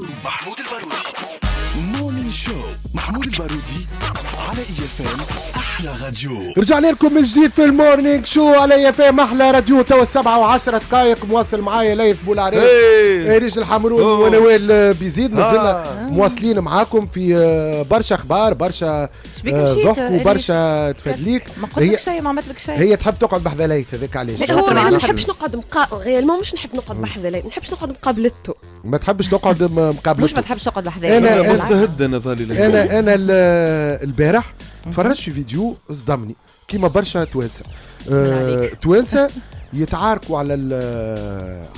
محمود البارودي شو محمود البارودي على اي اف ام احلى راديو رجعنا لكم من جديد في المورنينج شو على اي اف ام احلى راديو تو السبعة و10 دقائق مواصل معايا ليث بولعريس إيه. إيه، رجل الحمرون ونوال آه، بيزيد مازلنا آه. مواصلين معاكم في آه، برشا اخبار برشا آه، ضحك وبرشا تفادليك ما قلت شيء ما عملت لك شيء هي تحب تقعد بحذا ليث هذاك علاش هو ما نحبش نقعد مقا غيالمون مش نحب نقعد بحذا ليث نحبش نقعد مقابلته ما تحبش تقعد مقابلته مش ما تحبش تقعد بحذا انا استهد انا ظالي انا انا البارح تفرجت في فيديو صدمني كيما برشا توانسه أه توانسه يتعاركوا على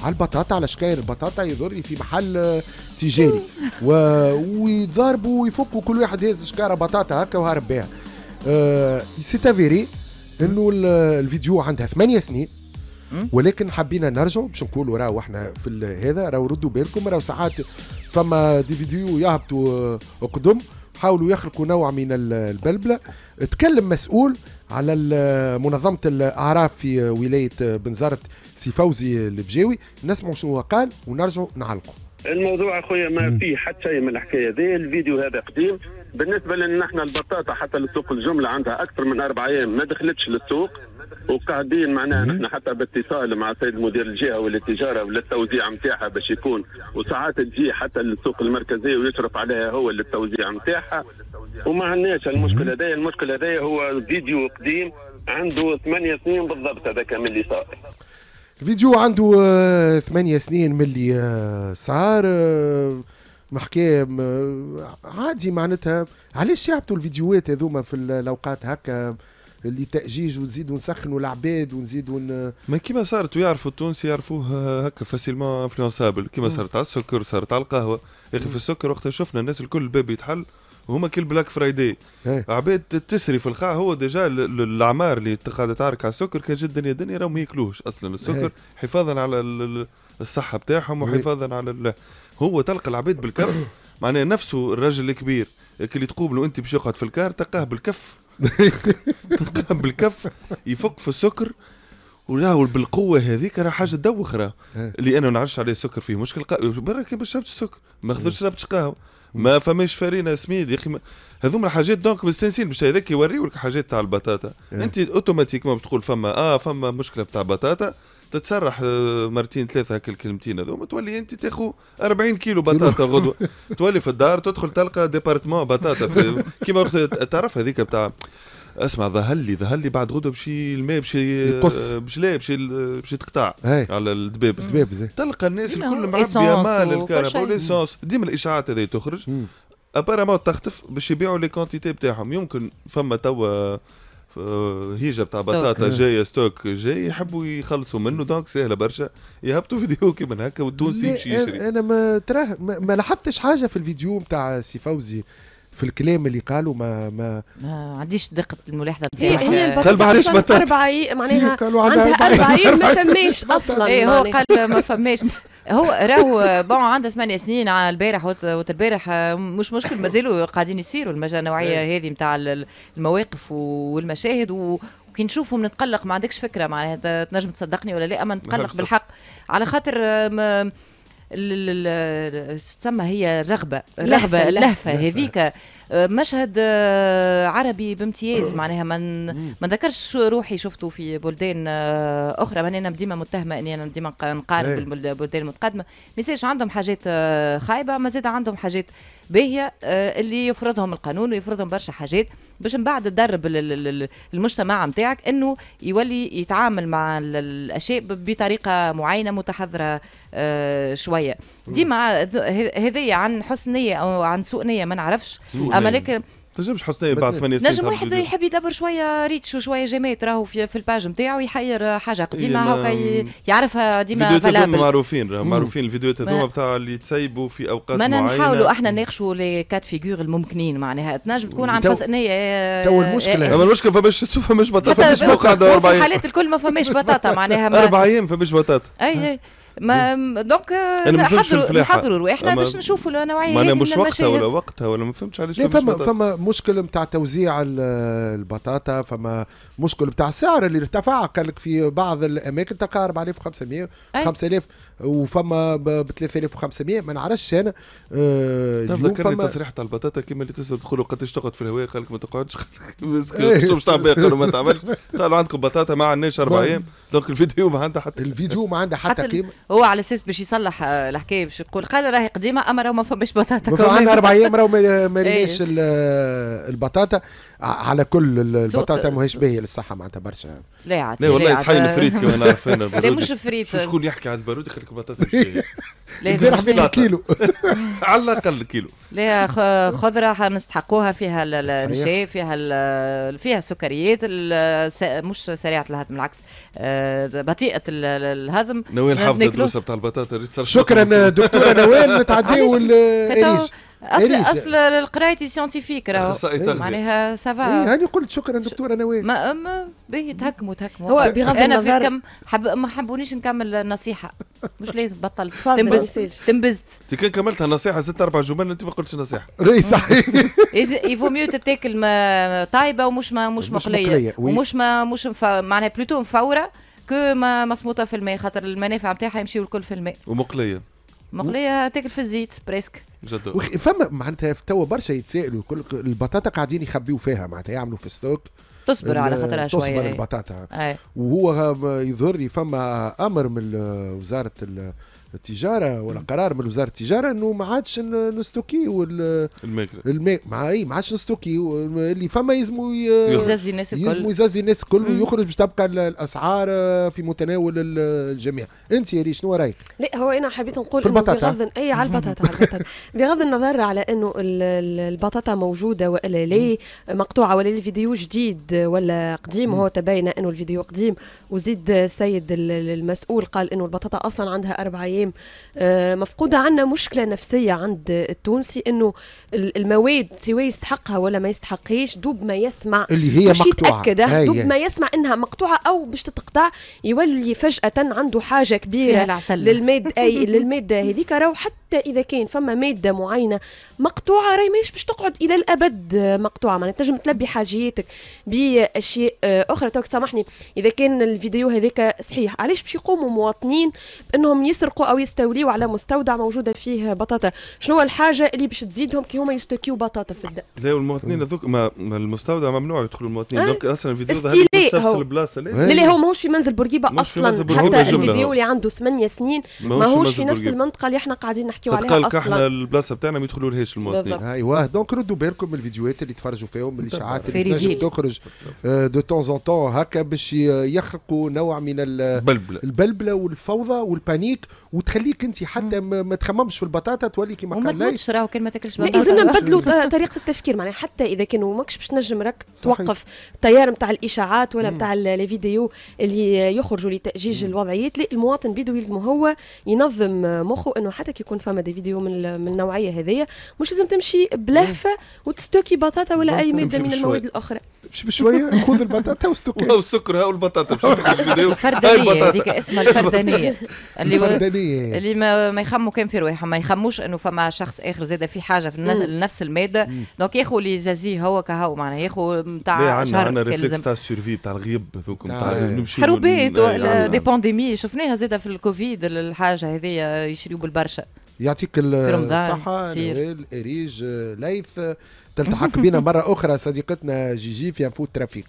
على البطاطا على شكاير البطاطا يضر في محل تجاري ويضربوا ويفكوا كل واحد يهز شكاره بطاطا هكا وهارب بها أه سي انه الفيديو عندها ثمانية سنين ولكن حبينا نرجعوا باش نقولوا راهو احنا في هذا راهو ردوا بالكم راهو ساعات فما دي فيديو يهبطوا آه، قدم حاولوا يخلقوا نوع من البلبله تكلم مسؤول على منظمه الاعراف في ولايه آه، بنزرت سي فوزي البجاوي نسمعوا شنو قال ونرجعوا نعلقوا الموضوع اخويا ما فيه حتى شيء من الحكايه ذي الفيديو هذا قديم بالنسبه لنا نحن البطاطا حتى لسوق الجمله عندها اكثر من اربع ايام ما دخلتش للسوق وقاعدين معناها نحن حتى باتصال مع السيد مدير الجهه وللتجاره وللتوزيع نتاعها باش يكون وساعات تجي حتى للسوق المركزيه ويشرف عليها هو للتوزيع نتاعها وما عندناش المشكله هذايا المشكله هذايا هو فيديو قديم عنده ثمانية سنين بالضبط هذاك من اللي صار الفيديو عنده آه، ثمانية سنين من اللي آه، صار آه، محكام عادي معناتها علاش يعبطوا الفيديوهات هذوما في الاوقات هكا اللي تأجيج ونزيدوا نسخنوا العباد ونزيدوا ون... ما كيما صارت ويعرفوا التونسي يعرفوه هكا فاسيلمون انفلونسابل كيما صارت على السكر صارت على القهوه يا اخي في السكر وقتها شفنا الناس الكل الباب يتحل وهما كي البلاك فرايدي إيه. عباد تسري في الخاء هو ديجا الاعمار اللي قاعده تعرك على السكر كان جدا يا دنيا راهم ما ياكلوش اصلا إيه. السكر هي. حفاظا على الصحه بتاعهم إيه. وحفاظا على هو تلقى العباد بالكف معناه نفسه الرجل الكبير اللي تقوم له انت باش يقعد في الكار تلقاه بالكف تلقاه بالكف يفك في السكر وراهو بالقوه هذيك راه حاجه تدوخ راه إيه. اللي انا ما نعرفش عليه السكر فيه مشكل برا كي شربت السكر ما إيه. خذتش شربت قهوه إيه. ما فماش فارينه سميد يا اخي هذوما الحاجات دونك بالسنسين باش هذاك يوريولك حاجات تاع البطاطا انت اوتوماتيكمون باش تقول فما اه فما مشكله تاع بطاطا تتسرح آه، مرتين ثلاثه هكا الكلمتين هذوما تولي انت تاخو 40 كيلو بطاطا غدوه تولي في الدار تدخل تلقى ديبارتمون بطاطا كيما تعرف هذيك بتاع اسمع ظهر لي ظهر لي بعد غدوه بشي الماء بشي يقص آه، بشي لا بشي بشي تقطع على الدباب الدباب زي تلقى الناس الكل معبيه مال الكهرباء وليسونس ديما الاشاعات هذه تخرج ابارامون تختف باش يبيعوا لي كونتيتي بتاعهم يمكن فما توا هيجه بتاع بطاطا جايه ستوك جاي يحبوا يخلصوا منه دونك سهله برشا يهبطوا فيديو كيما من هكا والتونسي يمشي يشري انا ما تراه ما, ما لاحظتش حاجه في الفيديو بتاع سي فوزي في الكلام اللي قالوا ما ما ما عنديش دقه الملاحظه هي هي قال يعني معلش ما اربع معناها عندها اربع ايام ما فماش اصلا ايه هو يعني. قال ما فماش هو راهو بون عنده ثمانية سنين على البارح وقت البارح مش مشكل مازالوا قاعدين يصيروا المجال النوعيه إيه. هذه نتاع المواقف والمشاهد و كي نشوفهم نتقلق ما عندكش فكره معناها تنجم تصدقني ولا لا اما نتقلق بالحق على خاطر آه، تسمى هي الرغبه الرغبه اللهفه هذيك آه، مشهد آه، عربي بامتياز معناها من ما نذكرش روحي شفته في بلدان آه، اخرى معناها انا ديما متهمه اني انا ديما نقارن إيه. بالبلدان المتقدمه ما عندهم حاجات خايبه ما زاد عندهم حاجات باهيه اللي يفرضهم القانون ويفرضهم برشا حاجات باش من بعد تدرب المجتمع نتاعك انه يولي يتعامل مع الاشياء بطريقه معينه متحضره آه، شويه ديما هذايا عن حسن نيه او عن سوء نيه ما نعرفش اما لكن تنجمش حسنية بعد ثمانية سنين نجم واحد يحب يدبر شوية ريتش وشوية جيمات راهو في, في الباج نتاعو يحير حاجة قديمة هكا يعرفها ديما فلابل معروفين معروفين الفيديوهات هذوما بتاع اللي تسيبوا في أوقات معينة ما نحاولوا احنا نناقشوا لي كات فيغور الممكنين معناها تنجم تكون عن حسنية آه، تو المشكلة آه، آه. اما المشكلة فماش فماش بطاطا فماش موقع 40 الحالات الكل ما فماش بطاطا معناها أربع أيام فماش بطاطا أي أي ما دونك نحضروا نحضروا رواحنا باش نشوفوا النوعيه هذه مش وقتها ولا وقتها ولا ما فهمتش علاش فما فما مشكل نتاع توزيع البطاطا فما مشكل نتاع السعر اللي ارتفع قال لك في بعض الاماكن تلقى 4500 5000 وفما ب 3500 ما نعرفش انا أه تذكرني تصريح تاع البطاطا كيما اللي تسال تدخل قداش تقعد في الهواء قال لك ما تقعدش إيه، شوف شعب قالوا ما تعملش قالوا عندكم بطاطا ما عندناش اربع ايام دونك الفيديو ما عندها حتى الفيديو ما عندها حتى, حتى قيمه هو على اساس باش يصلح آه، الحكايه باش يقول قال راهي قديمه اما راهو ما فماش بطاطا عندنا اربع ايام راهو ما إيه. ريناش آه، البطاطا على كل البطاطا ماهيش باهيه للصحه معناتها برشا لا عاد لا والله يصحي الفريت كما نعرف انا لا مش فريت شكون يحكي على البارود يخليك بطاطا مش باهيه لا كيلو على الاقل كيلو لا خضره نستحقوها فيها النشا فيها فيها السكريات مش سريعه الهضم بالعكس آه، بطيئه الهضم نوال حافظ الدروس بتاع البطاطا شكرا دكتوره نوال نتعداو الاريج اصل اصل القرايتي سيانتيفيك راهو معناها سافا اي هاني قلت شكرا دكتوره نوال ما ما باهي تهكموا تهكموا هو بغض انا في كم حب ما حبونيش نكمل النصيحه مش لازم بطل تنبزت تنبزت انت كان كملتها نصيحه ست اربع جمل انت ما قلتش نصيحه اي صحيح يفو ميو تتاكل طايبه ومش ما مش مقليه ومش ما مش معناها بلوتو مفوره كو ما مصموطه في الماء خاطر المنافع نتاعها يمشيو الكل في الماء ومقليه مقليه تاكل في الزيت بريسك جدو فما معناتها توا برشا يتسائلوا كل البطاطا قاعدين يخبيوا فيها معناتها يعملوا في الستوك تصبر على خاطرها شويه تصبر البطاطا وهو يظهر لي فما امر من وزاره التجاره ولا قرار من وزاره التجاره انه ما عادش نستوكي الماكله مع اي ما عادش نستوكي اللي فما يلزموا يزازي الناس الكل يلزموا يزازي الناس الكل ويخرج باش تبقى الاسعار في متناول الجميع انت يا شنو رايك؟ لا هو انا حبيت نقول في البطاطا بغض اي على البطاطا على البطاطا بغض النظر على انه البطاطا موجوده والا لا مقطوعه ولا الفيديو جديد ولا قديم هو تبين انه الفيديو قديم وزيد السيد المسؤول قال انه البطاطا اصلا عندها اربع الايام آه، مفقوده عندنا مشكله نفسيه عند التونسي انه المواد سواء يستحقها ولا ما يستحقهاش دوب ما يسمع اللي هي مقطوعه دوب ما يسمع انها مقطوعه او باش تتقطع يولي فجاه عنده حاجه كبيره للماده للماده هذيك راهو حتى حتى اذا كان فما ماده معينه مقطوعه راهي ماهيش باش تقعد الى الابد مقطوعه معناتها تنجم تلبي حاجياتك باشياء اخرى توك سامحني اذا كان الفيديو هذاك صحيح علاش باش يقوموا مواطنين بانهم يسرقوا او يستوليوا على مستودع موجوده فيه بطاطا شنو الحاجه اللي باش تزيدهم كي هما يستوكيو بطاطا في الدا لا المواطنين هذوك ما المستودع ممنوع يدخلوا المواطنين أه؟ اصلا الفيديو ده في البلاصه لا لا هو ماهوش في منزل بورقيبه اصلا حتى الفيديو اللي عنده ثمانية سنين ماهوش في نفس المنطقه اللي احنا قاعدين نحكيو عليها اصلا احنا البلاصه بتاعنا ما يدخلولهاش المواطنين آه، ايوه دونك ردوا بالكم من الفيديوهات اللي تفرجوا فيهم من الاشاعات اللي تنجم تخرج دو تون زون تون هكا باش يخلقوا نوع من البلبله البلبله والفوضى والبانيك وتخليك انت حتى ما تخممش في البطاطا تولي كيما قال لي راهو كان ما تاكلش بطاطا لازمنا نبدلوا طريقه التفكير معناها حتى اذا كانوا ماكش باش تنجم راك توقف التيار نتاع الاشاعات ولا نتاع لي فيديو اللي يخرجوا لتاجيج الوضعيات المواطن بيدو يلزمه هو ينظم مخه انه حتى كي يكون فما دي فيديو من من النوعيه هذيا مش لازم تمشي بلهفه وتستوكي بطاطا ولا اي ماده من المواد الاخرى مش بشويه خذ البطاطا وسكر وسكر هاو البطاطا الفردانيه هذيك اسمها الفردانيه اللي الفردانيه اللي ما, ما يخموا كان في روايحهم ما يخموش انه فما شخص اخر زاد في حاجه في نفس الماده دونك ياخذ اللي زازيه هو كهو معناها ياخذ نتاع شهر عندنا ريفليكس تاع السيرفي تاع الغيب آه. نمشي حروبات آه، يعني. دي بانديمي شفناها زاد في الكوفيد الحاجه هذه يشريوا بالبرشا يعطيك الصحة نويل إريج ليث تلتحق بنا مرة أخرى صديقتنا جيجي في أنفو ترافيك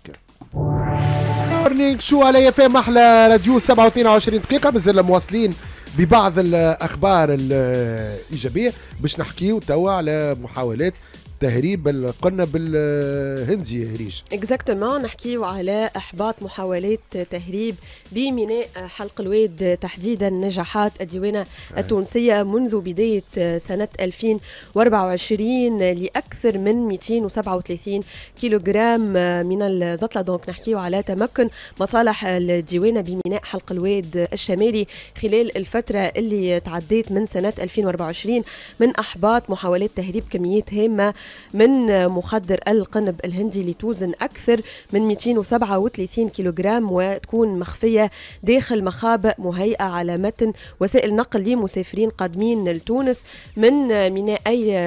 مورنينغ شو على فام احلى راديو 27 دقيقة مازال مواصلين ببعض الاخبار الايجابيه باش نحكيو توا على محاولات تهريب القنه بالهندي هريش اكزاكتومون نحكيو على احباط محاولات تهريب بميناء حلق الواد تحديدا نجاحات الديوانه التونسيه منذ بدايه سنه 2024 لاكثر من 237 كيلوغرام من الزطله دونك نحكيو على تمكن مصالح الديوانه بميناء حلق الواد الشمالي خلال الفتره اللي تعديت من سنه 2024 من احباط محاولات تهريب كميات هامه من مخدر القنب الهندي لتوزن أكثر من 237 كيلوغرام وتكون مخفية داخل مخابئ مهيئة على متن وسائل نقل لمسافرين قادمين لتونس من ميناء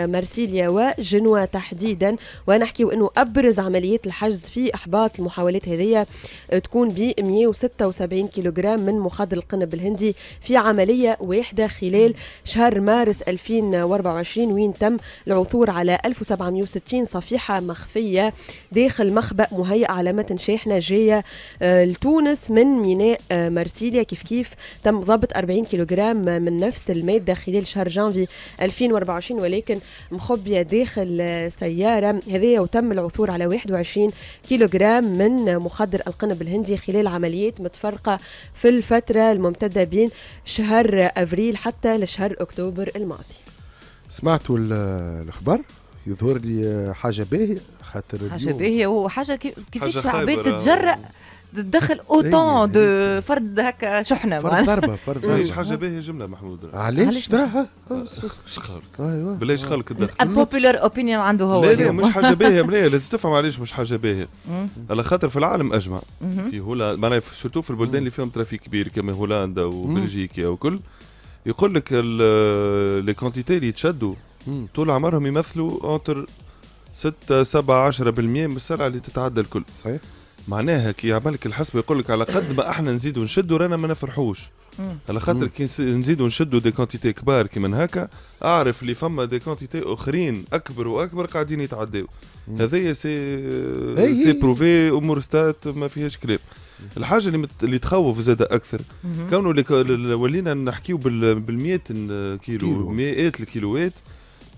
مرسيليا وجنوة تحديدا ونحكي أنه أبرز عمليات الحجز في إحباط المحاولات هذه تكون ب 176 كيلوغرام من مخدر القنب الهندي في عملية واحدة خلال شهر مارس 2024 وين تم العثور على 1000 760 صفيحة مخفية داخل مخبأ مهيئ على متن شاحنة جاية آه، لتونس من ميناء آه، مرسيليا كيف كيف تم ضبط 40 كيلوغرام آه، من نفس المادة خلال شهر جانفي 2024 ولكن مخبية داخل سيارة هذه وتم العثور على 21 كيلوغرام من مخدر القنب الهندي خلال عمليات متفرقة في الفترة الممتدة بين شهر أفريل حتى لشهر أكتوبر الماضي سمعتوا الخبر يظهر لي حاجه باهيه خاطر حاجه باهيه وحاجه كيفاش العباد تتجرأ تدخل اوتون دو فرد هكا شحنه فرد ضربه فرد إيه، ضربه حاجه باهيه جمله محمود علاش تراها شقالك ايوا بلاش قالك الدخل البوبيلار اوبينيون عنده هو لا مش حاجه باهيه مليح لازم تفهم علاش مش حاجه باهيه على خاطر في العالم اجمع في هولندا معناها سورتو في البلدان اللي فيهم ترافيك كبير كما هولندا وبلجيكا وكل يقول لك لي كونتيتي اللي تشدوا طول عمرهم يمثلوا اونتر 6 7 10% من السلعه اللي تتعدى الكل صحيح معناها كي يعمل لك الحسبه يقول لك على قد ما احنا نزيد ونشدوا رانا ما نفرحوش على خاطر كي نزيدوا نشدوا دي كونتيتي كبار كي من هكا اعرف اللي فما دي كونتيتي اخرين اكبر واكبر قاعدين يتعداو هذايا سي إيه، إيه. سي بروفي امور ستات ما فيهاش كلام الحاجه اللي مت... اللي تخوف زاد اكثر كونه ولينا نحكيو بال... بالمئات كيلو, كيلو. مئات الكيلوات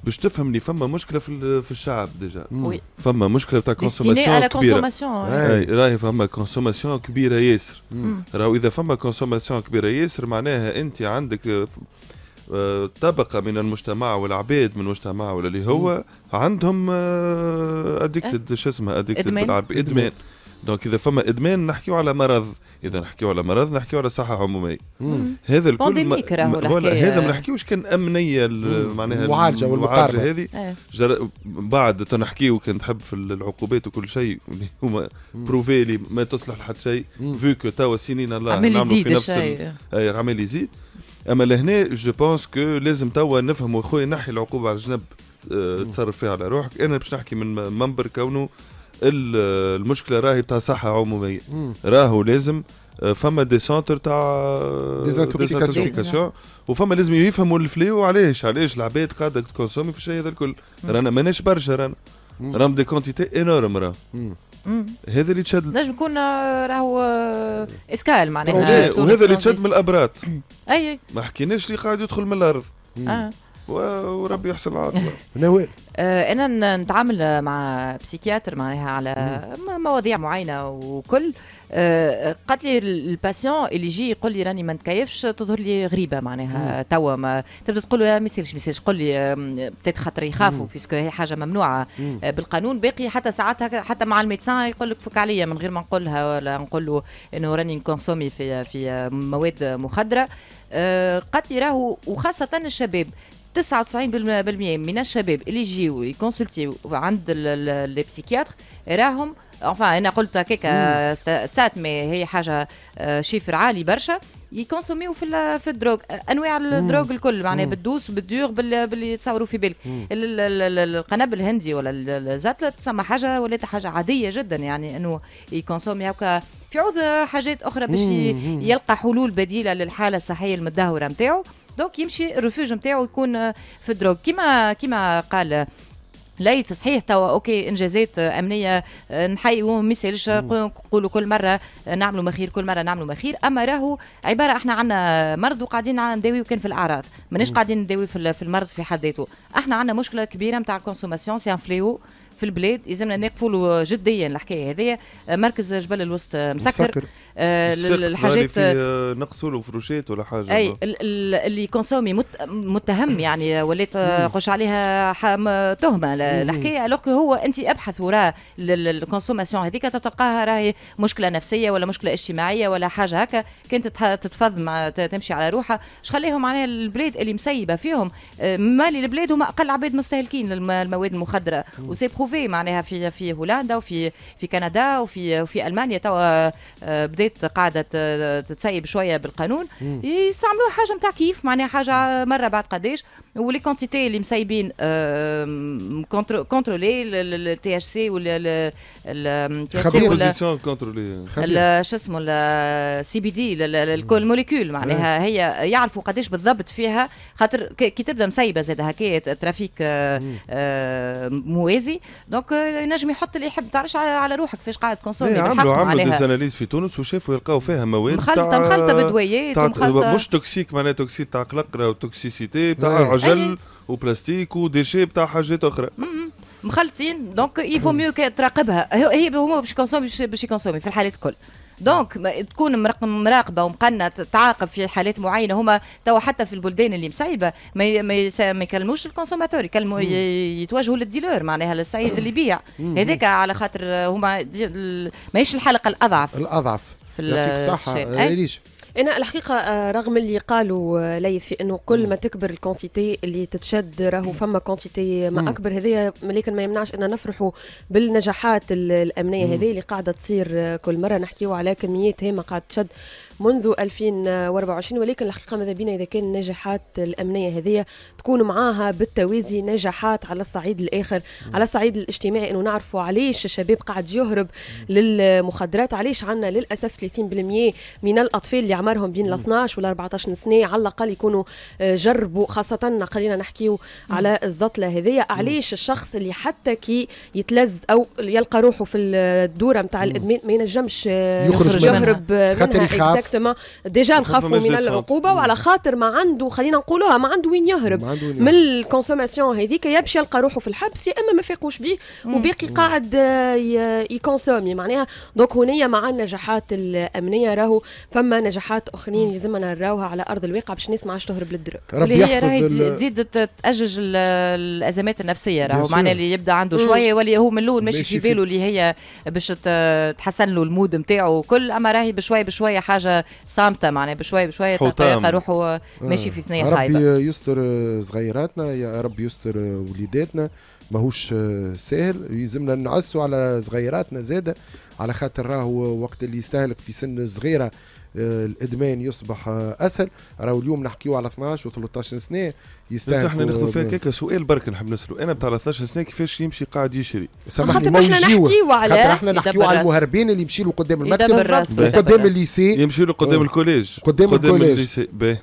باش تفهم اللي فما مشكله في في الشعب ديجا فما مشكله تاع كونسوماسيون كبيره راهي فما كونسوماسيون كبيره ياسر راهو اذا فما كونسوماسيون كبيره ياسر معناها انت عندك آه، طبقه من المجتمع والعباد من المجتمع ولا اللي هو عندهم اديكتد آه، إيه. شو اسمها اديكتد بالعربي ادمان دونك اذا فما ادمان نحكيو على مرض اذا نحكيو على مرض نحكيو على صحه عموميه هذا الكل ما هذا ما نحكيوش كان امنيه معناها المعالجه والمعالجه هذه ايه. جر... بعد تنحكيو كان تحب في العقوبات وكل شيء هما بروفيلي ما تصلح لحد شيء فيكو توا سنين الله نعملوا في نفس ال... العمل يزيد اما لهنا جو بونس كو لازم توا نفهموا خويا نحي العقوبه على الجنب آه، تصرف فيها على روحك انا باش نحكي من منبر كونه المشكله راهي بتاع صحه عموميه راهو لازم آه، فما دي سونتر تاع ديزانتوكسيكاسيون وفما لازم يفهموا الفليو علاش علاش العباد قاعده تكونسومي في الشيء هذا الكل رانا ماناش برشا رانا راهم دي كونتيتي انورم راه هذا اللي تشد نجم يكون آه، راهو آه، اسكال معناها وهذا اللي تشد من الابرات اي ما حكيناش اللي قاعد يدخل من الارض وربي يحسن العاقبه نوال انا نتعامل مع بسيكياتر معناها على مواضيع معينه وكل آه، قالت لي الباسيون اللي يجي يقول لي راني ما نتكيفش تظهر لي غريبه معناها توا تبدا تقول له ما يصيرش ما يصيرش قول لي بتات خاطر يخافوا بيسكو هي حاجه ممنوعه آه، بالقانون باقي حتى ساعات حتى مع الميدسان يقول لك فك عليا من غير ما نقولها ولا نقول له انه راني نكونسومي في في مواد مخدره آه، قالت لي راهو وخاصه الشباب 99% من الشباب اللي يجيو يكونسلتيو عند لي بسيكياتر راهم انفان انا قلت هكاك سات مي هي حاجه آه، شيفر عالي برشا يكونسوميو في في الدروغ انواع الدروغ الكل معناها بالدوس بالديوغ باللي تصوروا في بالك القنابل الهندي ولا الزاتله تسمى حاجه ولات حاجه عاديه جدا يعني انه يكونسومي هكا في عوض حاجات اخرى باش يلقى حلول بديله للحاله الصحيه المتدهوره نتاعو دونك يمشي الرفوج نتاعو يكون في الدروغ كيما كيما قال ليث صحيح توا اوكي انجازات امنيه نحيوا ما يسالش نقولوا كل مره نعملوا مخير كل مره نعملوا مخير اما راهو عباره احنا عندنا مرض وقاعدين نداويو كان في الاعراض ماناش قاعدين نداوي في المرض في حد ذاته احنا عندنا مشكله كبيره نتاع كونسوماسيون سي ان فليو في البلاد يلزمنا نقفلوا جديا الحكايه هذه مركز جبل الوسط مسكر, مسكر. الحاجات آه، نقصوا له فروشات ولا حاجه اي اللي كونسومي متهم يعني وليت خش عليها تهمه الحكايه الوغ هو انت ابحث وراء الكونسوماسيون هذيك تلقاها راهي مشكله نفسيه ولا مشكله اجتماعيه ولا حاجه هكا كانت تتفض مع تمشي على روحها شخليهم معناها البلاد اللي مسيبه فيهم آه، مالي البلاد هما اقل عباد مستهلكين للمواد المخدره وسي بروفي معناها في في هولندا وفي في كندا وفي في المانيا توا آه، بدات قاعده تتسيب شويه بالقانون يستعملوا حاجه نتاع كيف معناها حاجه مره بعد قداش ولي كونتيتي اللي مسايبين كونترولي التي اتش سي ولا التي اتش سي ولا كونترولي شو اسمه السي بي دي الكل موليكول معناها هي يعرفوا قداش بالضبط فيها خاطر كي تبدا مسايبه زاد هكايا ترافيك آه، آه، موازي دونك آه، ينجم يحط اللي يحب تعرفش على روحك فاش قاعد كونسومي إيه، عملوا عملوا ديزاناليز في تونس وشافوا يلقاو فيها مواد مخلطه مخلطه بدويات مش توكسيك معناها توكسيك تاع قلقره وتوكسيسيتي تاع عجل وبلاستيك وديشي بتاع حاجات اخرى مخلطين دونك يفو ميو تراقبها هي هما باش يكونسومي باش يكونسومي في الحالات الكل دونك تكون مراقبه ومقنه تعاقب في حالات معينه هما توا حتى في البلدان اللي مصعيبه ما ما يكلموش الكونسوماتور يكلموا يتوجهوا للديلور معناها للسيد اللي يبيع هذاك على خاطر هما ماهيش الحلقه الاضعف الاضعف في يعطيك الصحة انا الحقيقه آه، رغم اللي قالوا آه، ليث في انه كل ما تكبر الكونتيتي اللي تتشد راهو فما كونتيتي ما اكبر هذايا لكن ما يمنعش ان نفرحوا بالنجاحات الامنيه هذه اللي قاعده تصير آه، كل مره نحكيو على كميات هي ما قاعده تشد منذ 2024 ولكن الحقيقه ماذا بينا اذا كان النجاحات الامنيه هذه تكون معاها بالتوازي نجاحات على الصعيد الاخر على الصعيد الاجتماعي انه نعرفوا علاش الشباب قاعد يهرب للمخدرات علاش عندنا للاسف 30% من الاطفال اللي عمرهم بين ال 12 وال 14 سنه على الاقل يكونوا آه، جربوا خاصه خلينا نحكيو على الزطله هذية علاش الشخص اللي حتى كي يتلز او يلقى روحه في الدوره نتاع الادمان ما ينجمش آه، يخرج, يخرج يهرب آه، منها. منها خاطر يخاف جوستومون ديجا نخافوا من العقوبه وعلى خاطر ما عنده خلينا نقولوها ما عنده وين يهرب من الكونسوماسيون هذيك يا باش يلقى روحه في الحبس يا اما ما فاقوش به وباقي قاعد آه، يكونسومي معناها دونك هنا مع النجاحات الامنيه راهو فما نجاحات اخرين لازمنا نراوها على ارض الواقع باش الناس ما عادش تهرب للدرك اللي هي راهي تزيد تاجج الازمات النفسيه راهو معناها اللي يبدا عنده شويه يولي هو من الاول ماشي في باله اللي هي باش تحسن له المود نتاعو وكل اما راهي بشويه بشويه حاجه صامته معناها بشوي بشوي تلقى روحه آه. ماشي في ثنيه خايبه ربي يستر صغيراتنا يا رب يستر وليداتنا ماهوش ساهل يلزمنا نعسوا على صغيراتنا زاده على خاطر راهو وقت اللي يستهلك في سن صغيره الادمان يصبح اسهل راهو اليوم نحكيو على 12 و13 سنه يستاهل احنا ناخذ فيها كيكه سؤال برك نحب نساله انا بتاع 13 سنه كيفاش يمشي قاعد يشري سامحني ما نحكيو على خاطر احنا نحكيو على المهربين اللي يمشي له قدام المكتب قدام الليسي يمشي له قدام آه. الكوليج قدام, الكوليج باهي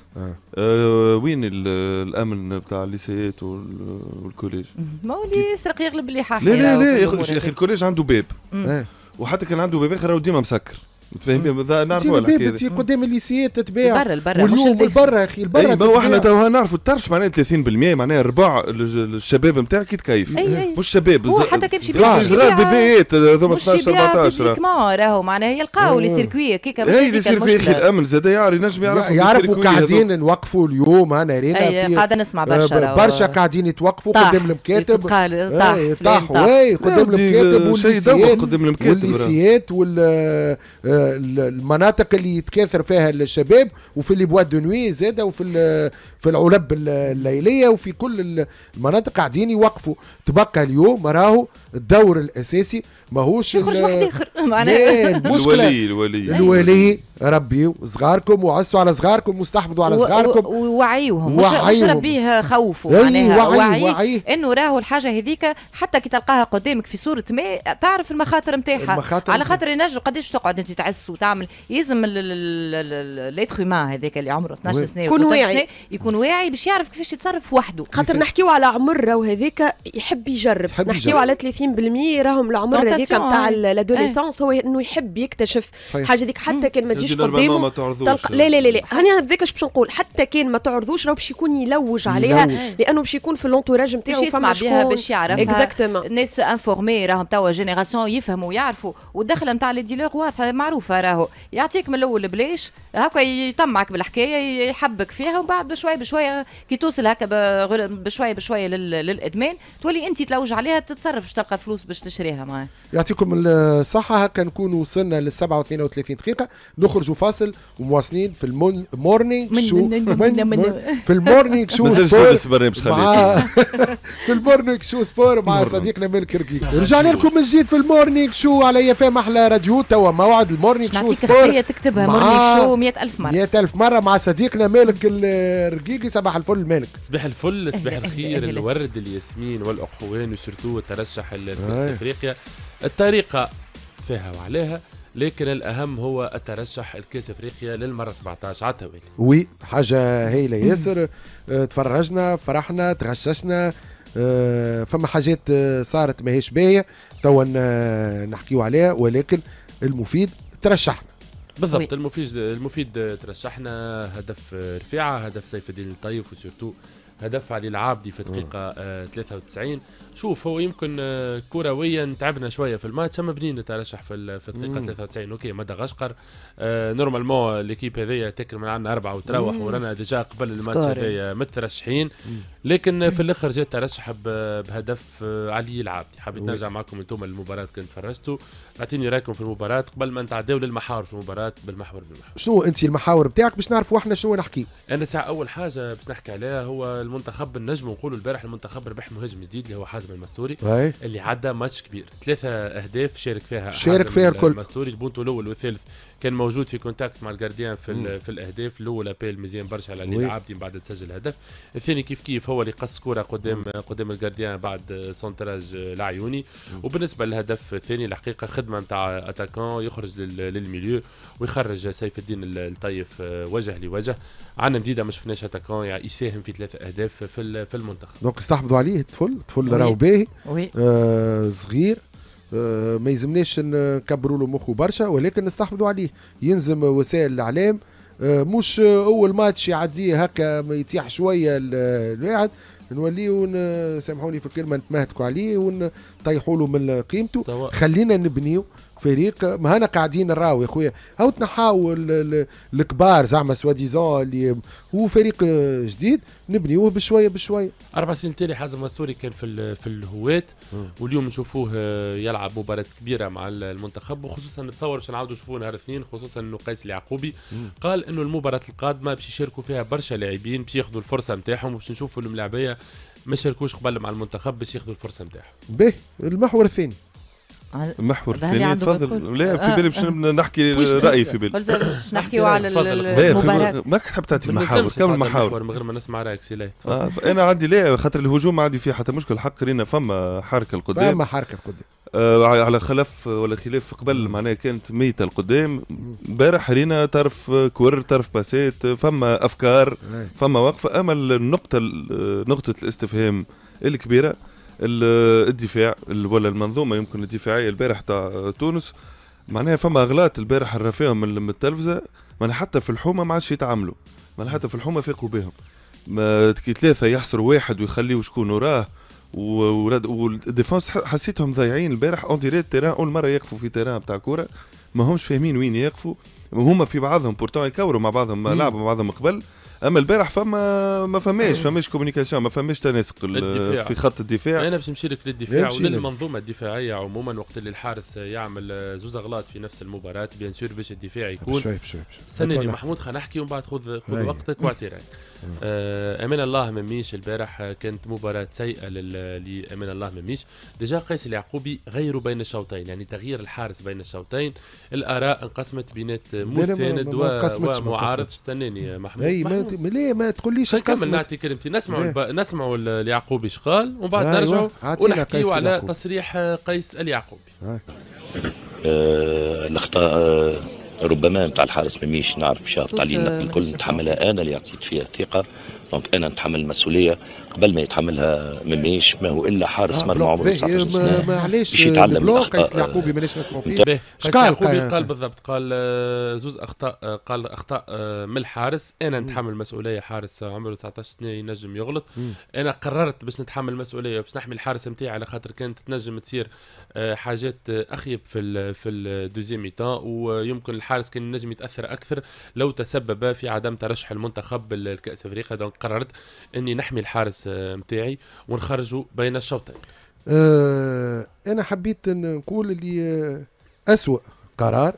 آه، وين الامن بتاع الليسيات والكوليج ما هو اللي يسرق يغلب اللي حاحي لا لا لا يا اخي الكوليج عنده باب إيه. وحتى كان عنده باب اخر راهو ديما مسكر متفاهمين نعرفوا الحكايه قدام الليسيات تتباع برا البرا واليوم البرا اخي البرا ما احنا توا نعرفوا الطرش معناها 30% معناها ربع الشباب نتاعك يتكيف مش شباب هو حتى كيف شي صغار بيبيات 12 14 راهو معناها يلقاو لي سيركوي هكاك هي لي سيركوي اخي الامن زاد يعرف ينجم يعرفوا قاعدين نوقفوا اليوم انا رينا قاعده نسمع برشا آه، برشا قاعدين يتوقفوا قدام المكاتب آه، طاحوا قدام المكاتب والليسيات المناطق اللي يتكاثر فيها الشباب وفي لي بوا دو نوي زاده وفي في العلب الليليه وفي كل المناطق قاعدين يوقفوا تبقى اليوم راهو الدور الاساسي ماهوش يخرج واحد اخر معناها مش الولي الولي الولي ربيوا صغاركم وعسوا على صغاركم واستحفظوا على صغاركم ووعيوهم مش, ربيه خوفوا معناها وعي, وعي انه راهو الحاجه هذيك حتى كي تلقاها قدامك في صوره ما تعرف المخاطر نتاعها على خاطر ينجم قداش تقعد انت تعس وتعمل يلزم ليتر هيومان هذاك اللي عمره 12 سنه يكون واعي يكون واعي باش يعرف كيفاش يتصرف وحده خاطر نحكيو على عمر وهذاك يحب يجرب نحكيو على 30% راهم العمر هذاك نتاع الادوليسونس آه. هو إيه. انه يحب يكتشف حاجه هذيك حتى كان ما تجيش قدامه لا لا لا لا هاني انا هذاك باش نقول حتى كان ما تعرضوش راه باش يكون يلوج عليها إيه. لانه باش يكون في لونتوراج نتاعو يسمع بها باش يعرفها ناس انفورمي راهم توا جينيراسيون يفهموا ويعرفوا والدخله نتاع لي ديلور واضحه معروف معروفه راهو يعطيك من الاول بلاش هكا يطمعك بالحكايه يحبك فيها وبعد بشويه بشويه كي توصل هكا بشويه بشويه للادمان تولي انت تلوج عليها تتصرف باش تلقى فلوس باش تشريها معاه يعطيكم الصحه هكا نكون وصلنا لل 7 32 دقيقه نخرجوا فاصل ومواصلين في المورنينغ شو من في المورنينغ شو سبور مع في المورنينغ شو سبور مع صديقنا مالك رجعنا لكم من جديد في المورنينغ شو على فاهم احلى راديو توا موعد المورنينغ مورنينج شو سبور تكتبها مورنينج شو 100000 مره 100000 مره مع صديقنا مالك الرقيقي صباح الفل مالك صباح الفل صباح الخير الورد الياسمين والاقحوان وسورتو ترشح افريقيا الطريقه فيها وعليها لكن الاهم هو الترشح الكاس افريقيا للمره 17 على التوالي وي حاجه هايله ياسر آه، تفرجنا فرحنا تغششنا آه، فما حاجات آه، صارت ماهيش باهيه توا نحكيو عليها ولكن المفيد ترشحنا بالضبط طيب. المفيد المفيد ترشحنا هدف رفيعه هدف سيف الدين الطيب وسورتو هدف علي العابدي في الدقيقه 93 آه، شوف هو يمكن آه، كرويا تعبنا شويه في الماتش اما بنينا ترشح في في الدقيقه 93 اوكي مدغشقر آه، نورمالمون ليكيب هذيا تاكل من عندنا اربعه وتروح ورانا ديجا قبل الماتش هذايا مترشحين لكن مم. في الاخر جاء ترشح بهدف آه، علي العابدي حبيت نرجع معكم انتم المباراه كنت فرجتوا اعطيني رايكم في المباراه قبل ما نتعداو للمحاور في المباراه بالمحور بالمحور شنو انت المحاور بتاعك باش نعرفوا احنا شنو نحكي انا ساعه اول حاجه باش نحكي عليها هو المنتخب النجم نقولوا البارح المنتخب ربح مهاجم جديد اللي هو حازم باسم المستوري أي. اللي عدى ماتش كبير ثلاثه اهداف شارك فيها شارك فيها الكل المستوري البونتو الاول والثالث كان موجود في كونتاكت مع الجارديان في مم. في الاهداف الاول ابيل مزيان برشا على اللي عابدين بعد تسجل هدف الثاني كيف كيف هو اللي قص كوره قدام مم. قدام الجارديان بعد سونتراج العيوني مم. وبالنسبه للهدف الثاني الحقيقه خدمه نتاع اتاكون يخرج للميليو ويخرج سيف الدين الطيف وجه لوجه عندنا مديده ما شفناش اتاكون يعني يساهم في ثلاث اهداف في في المنتخب دونك استحفظوا عليه الطفل الطفل راهو باهي آه، صغير آه، ما يلزمناش نكبروا له مخه برشا ولكن نستحفظوا عليه ينزم وسائل الاعلام آه، مش اول ماتش يعديه هكا ما يتيح شويه الواحد نوليو سامحوني في الكلمه نتمهتكوا عليه ونطيحوا له من قيمته خلينا نبنيو فريق ما هنا قاعدين نراو يا خويا هاو تنحاو الكبار زعما سوا ديزون اللي هو فريق جديد نبنيوه بشويه بشويه اربع سنين تالي حازم السوري كان في في الهوات واليوم نشوفوه آه، يلعب مباراه كبيره مع المنتخب وخصوصا نتصور باش نعاودوا نشوفوه نهار اثنين خصوصا انه قيس اليعقوبي قال انه المباراه القادمه باش يشاركوا فيها برشا لاعبين باش ياخذوا الفرصه نتاعهم وباش نشوفوا الملاعبيه ما شاركوش قبل مع المنتخب باش ياخذوا الفرصه نتاعهم. باهي المحور الثاني المحور الثاني تفضل لا في آه، بالي باش آه. نحكي رايي في بالي باش نحكيو على المباراه ما تحب تعطي محاور كمل المحاور من غير ما نسمع رايك سي آه، انا عندي لا خاطر الهجوم عندي فيه حتى مشكل الحق رينا فما حركه القدام فما حركه القدام آه على خلف ولا خلاف قبل معناها كانت ميته القدام امبارح رينا طرف كور طرف باسات فما افكار فما وقفه اما النقطه نقطه الاستفهام الكبيره الدفاع ولا المنظومه يمكن الدفاعيه البارح تاع تونس معناها فما اغلاط البارح عرفيهم من التلفزه معناها حتى في الحومه ما عادش يتعاملوا معناها حتى في الحومه فاقوا بهم كي ثلاثه يحصروا واحد ويخليه شكون وراه والديفونس حسيتهم ضايعين البارح اون ديريت تيران اول مره يقفوا في تيران تاع كوره ما همش فاهمين وين يقفوا هما في بعضهم بورتون يكوروا مع بعضهم لعبوا مع بعضهم قبل اما البارح فما ما فماش فماش كوميونيكاسيون ما فماش تناسق في خط الدفاع انا باش نمشي لك للدفاع وللمنظومه الدفاعيه عموما وقت اللي الحارس يعمل زوز اغلاط في نفس المباراه بيان سور باش الدفاع يكون استنى بشوي استناني طيب. محمود خلينا نحكي ومن بعد خذ خذ وقتك واعطي امين آه، امان الله مميش البارح كانت مباراه سيئه لامان الله مميش ديجا قيس اليعقوبي غير بين الشوطين يعني تغيير الحارس بين الشوطين الاراء انقسمت بينات مساند ومعارض استناني محمود ما ليه ما تقوليش نكمل نعطي كلمتي نسمعوا الب... نسمعوا اليعقوبي ايش قال ومن بعد أيوة، نرجعوا ونحكيوا على تصريح آه، قيس اليعقوبي آه، الاخطاء آه، ربما نتاع الحارس ما ميش نعرف شاف علينا الكل نتحملها انا اللي اعطيت فيها الثقه دونك انا نتحمل المسؤوليه قبل ما يتحملها مميش ما هو الا حارس آه، مرمى عمره 19 سنه باش يتعلم الاخطاء يعقوبي ماناش نسمعوا فيه يعقوبي قال آه. بالضبط قال آه، زوز اخطاء قال اخطاء من الحارس انا نتحمل المسؤوليه حارس عمره 19 سنه ينجم يغلط انا قررت باش نتحمل المسؤوليه باش نحمي الحارس نتاعي على خاطر كانت تنجم تصير حاجات اخيب في ال في الدوزيام ميتان ويمكن الحارس كان ينجم يتاثر اكثر لو تسبب في عدم ترشح المنتخب لكاس افريقيا دونك قررت اني نحمي الحارس نتاعي آه، ونخرجه بين الشوطين أه انا حبيت نقول اللي آه، اسوا قرار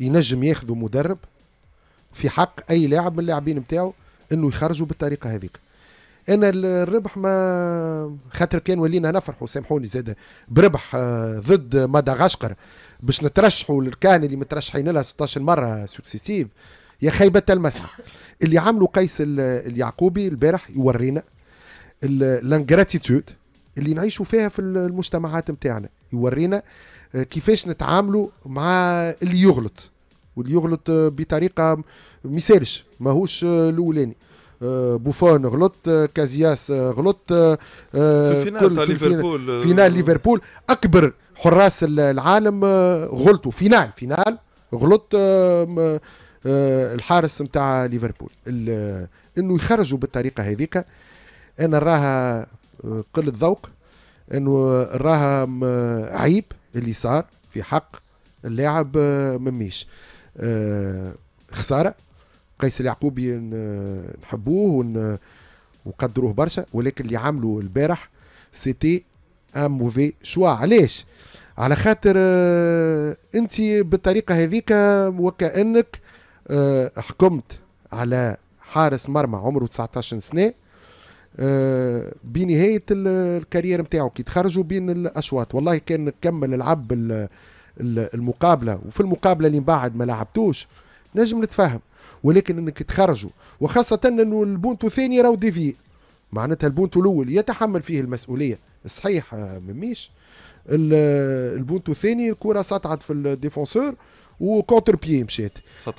ينجم ياخذه مدرب في حق اي لاعب من اللاعبين نتاعو انه يخرجوا بالطريقه هذيك انا الربح ما خاطر كان ولينا نفرحوا سامحوني زاده بربح آه، ضد مدغشقر باش نترشحوا للكان اللي مترشحين لها 16 مره سوكسيسيف يا خيبة المسح اللي عمله قيس اليعقوبي البارح يورينا الانجراتيتود اللي نعيشوا فيها في المجتمعات نتاعنا يورينا آه، كيفاش نتعاملوا مع اللي يغلط واللي يغلط آه، بطريقه مثالش ماهوش آه، الاولاني بوفون غلط كازياس غلط في فينال في ليفربول فينال ليفربول اكبر حراس العالم غلطوا فينال فينال غلط آه، الحارس نتاع ليفربول انه يخرجوا بالطريقه هذيك انا راها آه، قله ذوق انه راها عيب اللي صار في حق اللاعب آه، مميش خساره قيس اليعقوبي نحبوه ونقدروه برشا ولكن اللي عملوا البارح سيتي ان موفي شوا علاش على خاطر انت بالطريقه هذيك وكانك آه، حكمت على حارس مرمى عمره 19 سنه آه، بنهايه الكارير نتاعو كي تخرجوا بين الاشواط والله كان كمل العب المقابله وفي المقابله اللي بعد ما لعبتوش نجم نتفهم ولكن انك تخرجوا وخاصه انه البونتو الثاني راهو ديفي معناتها البونتو الاول يتحمل فيه المسؤوليه صحيح آه، مميش البونتو الثاني الكره سطعت في الديفونسور وكونتر بي مشات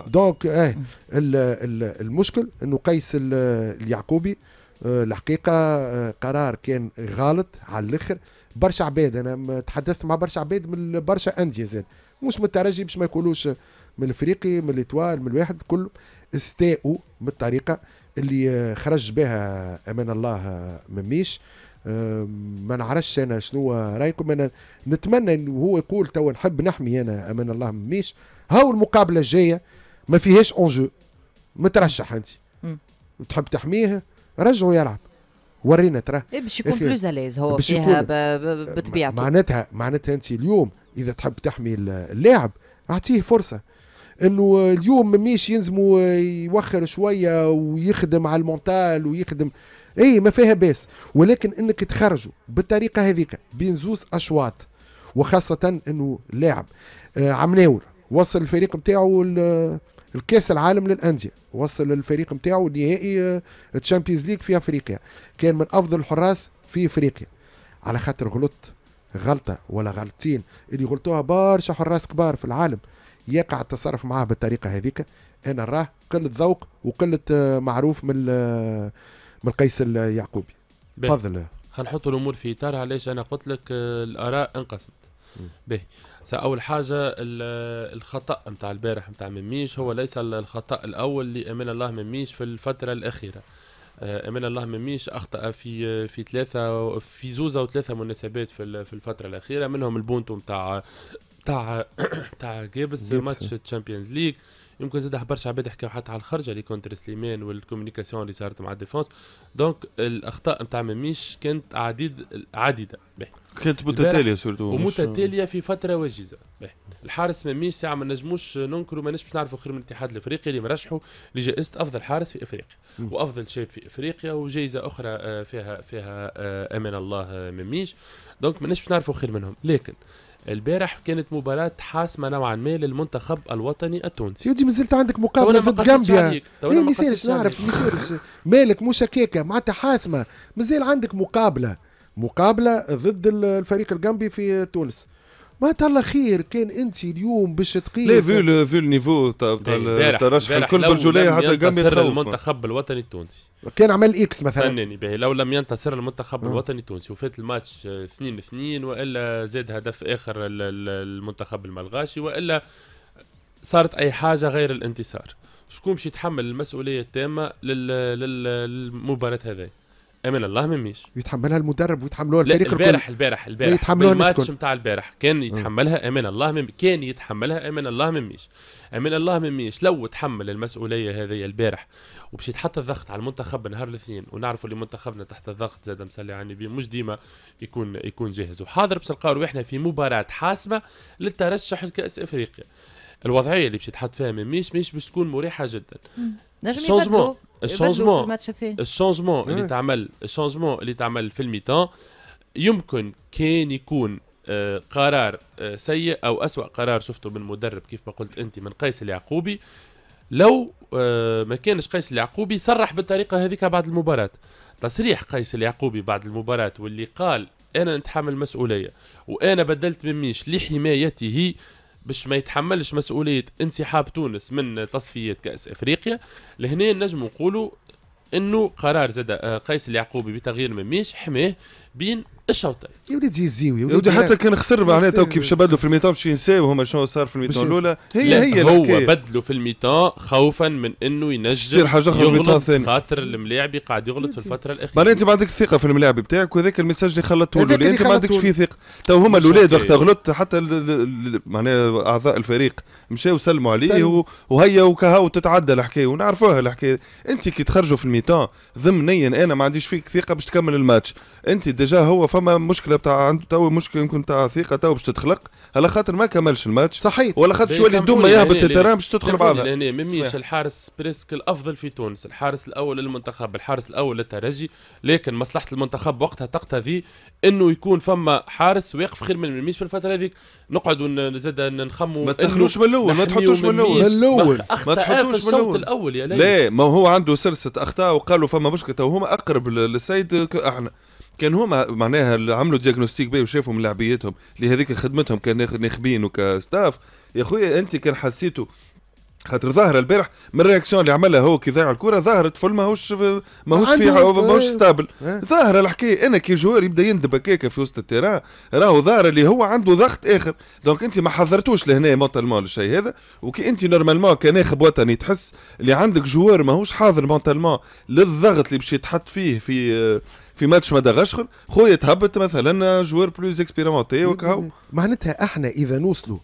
دونك اه المشكل انه قيس اليعقوبي آه، الحقيقه آه، قرار كان غلط على الاخر برشا عباد انا تحدثت مع برشا عباد من برشا انديه زاد مش من الترجي باش ما يقولوش من الافريقي من الاطوال من الواحد كل استاءوا من الطريقه اللي آه، خرج بها امان الله مميش ما نعرفش انا شنو رايكم انا نتمنى انه هو يقول تو نحب نحمي انا امان الله مميش هاو المقابله الجايه ما فيهاش اونجو مترشح انت تحب تحميه رجعوا يلعب ورينا تراه باش يكون بلوز إيه، اليز هو فيها بطبيعته معناتها معناتها انت اليوم اذا تحب تحمي اللاعب اعطيه فرصه انه اليوم مميش ينزموا يوخر شويه ويخدم على المونتال ويخدم اي ما فيها باس ولكن انك تخرجوا بالطريقه هذيك بين زوز اشواط وخاصه انه لاعب آه، عم وصل الفريق نتاعو الكاس العالم للانديه وصل الفريق نتاعو نهائي تشامبيونز آه، ليج في افريقيا كان من افضل الحراس في افريقيا على خاطر غلط غلطه ولا غلطتين اللي غلطوها برشا حراس كبار في العالم يقع التصرف معاه بالطريقه هذيك انا راه قله ذوق وقله آه، معروف من من قيس اليعقوبي تفضل نحط الامور في اطارها ليش انا قلت لك الاراء انقسمت باهي اول حاجه الخطا نتاع البارح نتاع مميش هو ليس الخطا الاول لامان الله مميش في الفتره الاخيره آه، امان الله مميش اخطا في في ثلاثه في زوزه وثلاثه مناسبات في في الفتره الاخيره منهم البونتو نتاع نتاع نتاع جيبس ماتش تشامبيونز ليج يمكن زاد برشا عباد حكاو حتى على الخرجه اللي كونتر سليمان والكوميونيكاسيون اللي صارت مع الديفونس دونك الاخطاء نتاع مميش كانت عديد عديده كانت متتاليه سورتو ومتتاليه في فتره وجيزه الحارس مميش ساعه ما نجموش ننكروا ما نجمش نعرفوا خير من الاتحاد الافريقي اللي مرشحه لجائزه افضل حارس في افريقيا وافضل شاب في افريقيا وجائزه اخرى آه، فيها فيها آه، امان الله مميش دونك ما نجمش نعرفوا خير منهم لكن البارح كانت مباراة حاسمة نوعا ما للمنتخب الوطني التونسي ودي مازلت عندك مقابلة ضد جامبيا ايه ما يصيرش نعرف ما مالك مش هكاك معناتها حاسمة مازال عندك مقابلة مقابلة ضد الفريق الجامبي في تونس ما تهلا خير كان انت اليوم باش تقيس لا فيو فيو النيفو تاع الترشح الكل برجولية حتى قام ينتصر المنتخب الوطني التونسي كان عمل اكس مثلا فناني باهي لو لم ينتصر المنتخب أه. الوطني التونسي وفات الماتش 2 آه، 2 والا زاد هدف اخر المنتخب الملغاشي والا صارت اي حاجه غير الانتصار شكون باش يتحمل المسؤوليه التامه للمباراه هذه امل الله ما مش يتحملها المدرب ويتحملوها الفريق البارح البارح البارح يتحملوها الماتش نتاع البارح كان آه. يتحملها امين الله مميش كان يتحملها امين الله مميش امين الله مميش لو تحمل المسؤوليه هذه البارح وباش يتحط الضغط على المنتخب نهار الاثنين ونعرفوا اللي منتخبنا تحت الضغط زاد مسلي على بيه مش ديما يكون يكون جاهز وحاضر باش نلقاو احنا في مباراه حاسمه للترشح لكاس افريقيا الوضعيه اللي باش يتحط فيها مميش مش باش تكون مريحه جدا نجم الشانجمون إيه، الشانجمون اللي إيه. تعمل الشانجمون اللي تعمل في الميتان يمكن كان يكون آه، قرار آه، سيء او اسوا قرار شفته من مدرب كيف ما قلت انت من قيس اليعقوبي لو آه، ما كانش قيس اليعقوبي صرح بالطريقه هذيك بعد المباراه تصريح قيس اليعقوبي بعد المباراه واللي قال انا نتحمل مسؤوليه وانا بدلت من ميش لحمايته باش ما يتحملش مسؤوليه انسحاب تونس من تصفيه كاس افريقيا لهنا نجم نقولوا انه قرار زاد آه، قيس اليعقوبي بتغيير مميش حماه بين الشوطين يا ولدي الزيوي يا حتى كان خسر معناها تو كي بدلوا في الميتون باش ينساو هما شنو صار في الميتون الاولى هي هي هو بدلوا في الميتون خوفا من انه ينجم يصير حاجه اخرى في الميتون الثاني خاطر الملاعب قاعد يغلط في الفتره الاخيره معناها انت ما عندك ثقه في الملاعب بتاعك وهذاك الميساج اللي خلطته له انت ما عندكش فيه ثقه تو هما الاولاد وقت غلط حتى معناها اعضاء الفريق مشاو سلموا عليه وهيا وكهو تتعدى الحكايه ونعرفوها الحكايه انت كي تخرجوا في الميتون ضمنيا انا ما عنديش فيك ثقه باش تكمل الماتش انت ديجا هو فما مشكله بتاع عنده تو مشكله يمكن بتاع ثقه تو باش تتخلق على خاطر ما كملش الماتش صحيح ولا خاطر شويه دوم يهبط التران باش تدخل بعضها ميميش الحارس بريسك الافضل في تونس الحارس الاول للمنتخب الحارس الاول للترجي لكن مصلحه المنتخب وقتها تقتضي انه يكون فما حارس واقف خير من ميميش في الفتره هذيك نقعدوا زاد نخموا ما تدخلوش من الاول ما تحطوش من الاول من الاول ما تحطوش من الاول الاول يا ليه ما هو عنده سلسله اخطاء وقالوا فما مشكله وهما اقرب للسيد احنا كان هما معناها اللي عملوا دياغنوستيك بيه وشافوا من لعبيتهم لهذيك خدمتهم كان ناخبين وكستاف يا خويا انت كان حسيته خاطر ظاهر البارح من الرياكسيون اللي عملها هو كي ضيع الكره ظهرت فل ماهوش ماهوش فيها ماهوش ستابل إيه. إيه. ظاهر الحكايه انا كي جوار يبدا يندب هكاك في وسط التيران راهو ظاهر اللي هو عنده ضغط اخر دونك انت ما حضرتوش لهنا مونتالمون للشيء هذا وكي انت نورمالمون كناخب وطني تحس اللي عندك جوار ماهوش حاضر مونتالمون للضغط اللي باش يتحط فيه في في ماتش مدغشقر خويا تهبط مثلا جوار بلوز اكسبيرمونتي وكاو معناتها احنا اذا نوصلوا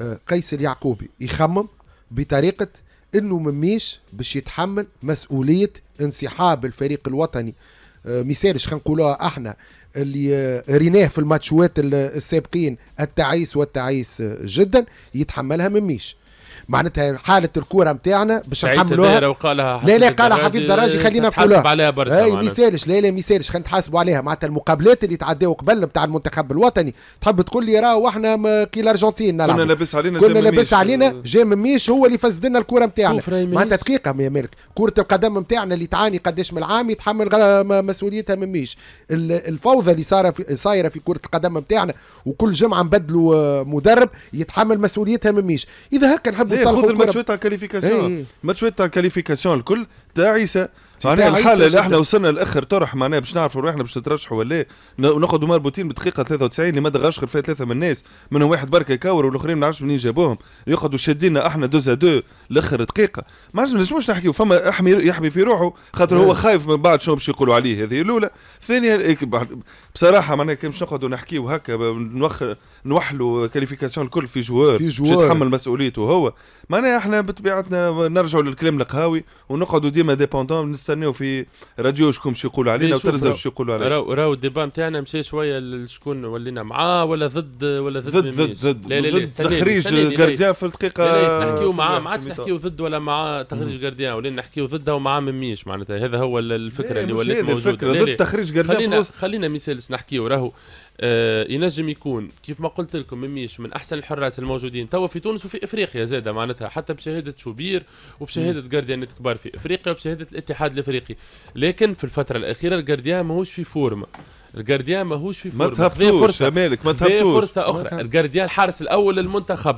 آه، قيس اليعقوبي يخمم بطريقه انه مميش باش يتحمل مسؤوليه انسحاب الفريق الوطني آه، مثالش خلينا نقولوها احنا اللي آه، ريناه في الماتشوات السابقين التعيس والتعيس جدا يتحملها مميش معناتها حاله الكوره نتاعنا باش نحملوها وقالها لا لا قالها حفيظ دراجي خلينا نقولها حاسب عليها برشا ما يسالش لا لا ما يسالش خلينا نتحاسبوا عليها معناتها المقابلات اللي تعداو قبل نتاع المنتخب الوطني تحب تقول لي راهو احنا كي الارجنتين نلعب كنا لاباس علينا كنا لاباس علينا جام ميش هو اللي فسد لنا الكوره نتاعنا معناتها دقيقه يا مالك كره القدم نتاعنا اللي تعاني قداش من العام يتحمل مسؤوليتها من ميش الفوضى اللي صايره في صايره في كره القدم نتاعنا وكل جمعه نبدلوا آه، مدرب يتحمل مسؤوليتها من ميش اذا هكا نحبوا إيه، نصلحوا خذ الماتشات تاع الكاليفيكاسيون إيه. الماتشات تاع الكاليفيكاسيون الكل تاع عيسى معناها الحاله اللي احنا وصلنا لاخر طرح معناها باش نعرفوا روحنا باش نترشحوا ولا ايه ونقعدوا بوتين بدقيقه 93 لمدى غشخر فيها ثلاثه من الناس منهم واحد بركه كاور والاخرين ما نعرفش منين جابوهم يقعدوا شادينا احنا دوزا دو لاخر دقيقه ما نجموش نحكيوا فما احمي يحمي في روحه خاطر هو إيه. خايف من بعد شنو باش يقولوا عليه هذه الاولى ثانيا بصراحه معناها كان باش نقعدوا نحكيو هكا نوخر نوحلوا كاليفيكاسيون الكل في جوار في جوار باش يتحمل مسؤوليته هو معناها احنا بطبيعتنا نرجعوا للكلام القهاوي ونقعدوا ديما ديبوندون نستناو في راديو شكون باش يقولوا علينا إيه، وترزا باش يقولوا علينا راهو راهو الديبا نتاعنا مشى شويه لشكون ولينا معاه ولا ضد ولا ضد ضد ضد ضد لا لا لا تخريج جارديان في الدقيقه نحكيو معاه ما عادش نحكيو ضد ولا مع تخريج جارديان ولينا نحكيو ضده ومعاه مميش معناتها هذا هو الفكره اللي ولات موجوده ضد تخريج جارديان خلينا مثال نجلس نحكي وراهو آه ينجم يكون كيف ما قلت لكم مميش من احسن الحراس الموجودين توا في تونس وفي افريقيا زاده معناتها حتى بشهاده شوبير وبشهاده جارديان كبار في افريقيا وبشهاده الاتحاد الافريقي لكن في الفتره الاخيره الجارديان ماهوش في فورمه الجارديان ماهوش في فورمه ما تهبطوش فرصه مالك ما تهبطوش فرصه اخرى الجارديان الحارس الاول للمنتخب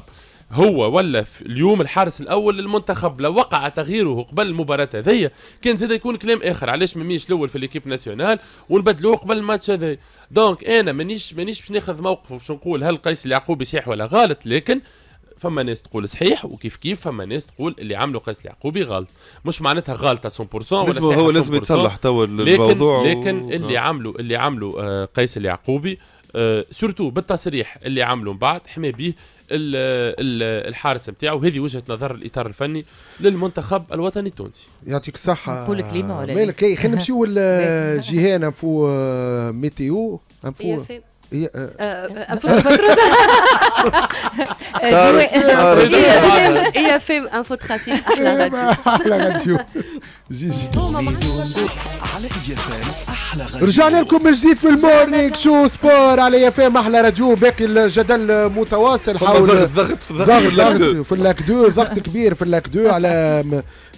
هو ولا اليوم الحارس الاول للمنتخب لو وقع تغييره قبل المباراه هذيا كان زاد يكون كلام اخر علاش ما ميش الاول في ليكيب ناسيونال ونبدلوه قبل الماتش هذا دونك انا مانيش مانيش باش ناخذ موقف باش نقول هل قيس اليعقوبي صحيح ولا غلط لكن فما ناس تقول صحيح وكيف كيف فما ناس تقول اللي عملوا قيس اليعقوبي غلط مش معناتها غلطه 100% ولا هو لازم يتصلح توا الموضوع لكن, لكن و... اللي آه. عملوا اللي عملوا آه، قيس اليعقوبي سورتو آه، بالتصريح اللي عملوا من بعد حمى بيه الحارس نتاعو هذه وجهه نظر الاطار الفني للمنتخب الوطني التونسي يعطيك الصحه نقول لك ليما ولا مالك خلينا نمشيو لجيهان فو آه، ميتيو فو هي فيم انفو ترافيك احلى راديو جيجي على رجعنا لكم من جديد في المورنينغ شو سبور على اف احلى راديو باقي الجدل متواصل حول الضغط في الضغط في دو ضغط كبير في دو على